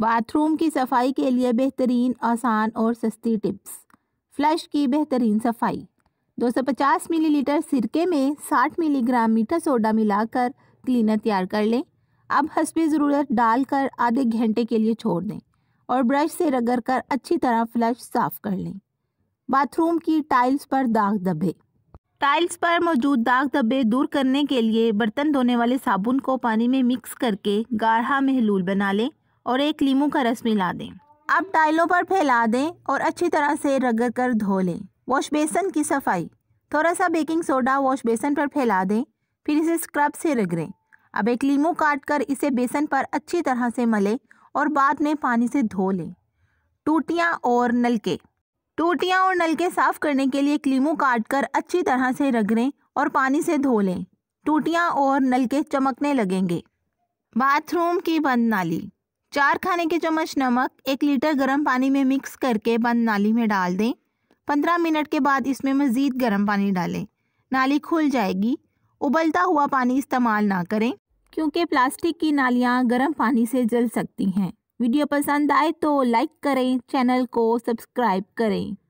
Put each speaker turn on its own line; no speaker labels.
bathroom की सफाई के लिए बेहतरीन आसान और सस्ती टिप्स फ्लश की बेहतरीन सफाई 250 मिलीलीटर सिरके में 60 मिलीग्राम मीठा सोडा मिलाकर क्लीनर तैयार कर लें अब हसबी ज़रूरत डालकर आधे घंटे के लिए छोड़ दें और ब्रश से रगड़ कर अच्छी तरह फ्लश साफ़ कर लें बाथरूम की टाइल्स पर दाग दबे टाइल्स पर मौजूद दाग दबे दूर करने के लिए बर्तन धोने वाले साबुन को पानी में मिक्स करके गाढ़ा महलूल बना लें और एक लीमू का रस मिला दें अब टाइलों पर फैला दें और अच्छी तरह से रगड़ कर धो लें वॉश बेसन की सफाई थोड़ा सा बेकिंग सोडा वॉश बेसन पर फैला दें फिर इसे स्क्रब से रगड़ें अब एक लीमू काट कर इसे बेसन पर अच्छी तरह से मलें और बाद में पानी से धो लें टूटियाँ और नलके टूटियाँ और नलके साफ़ करने के लिए एक लीमू काट कर अच्छी तरह से रगड़ें और पानी से धो लें टूटियाँ और नलके चमकने लगेंगे बाथरूम की बंद नाली चार खाने के चम्मच नमक एक लीटर गर्म पानी में मिक्स करके बंद नाली में डाल दें पंद्रह मिनट के बाद इसमें मज़ीद गर्म पानी डालें नाली खुल जाएगी उबलता हुआ पानी इस्तेमाल ना करें क्योंकि प्लास्टिक की नालियाँ गर्म पानी से जल सकती हैं वीडियो पसंद आए तो लाइक करें चैनल को सब्सक्राइब करें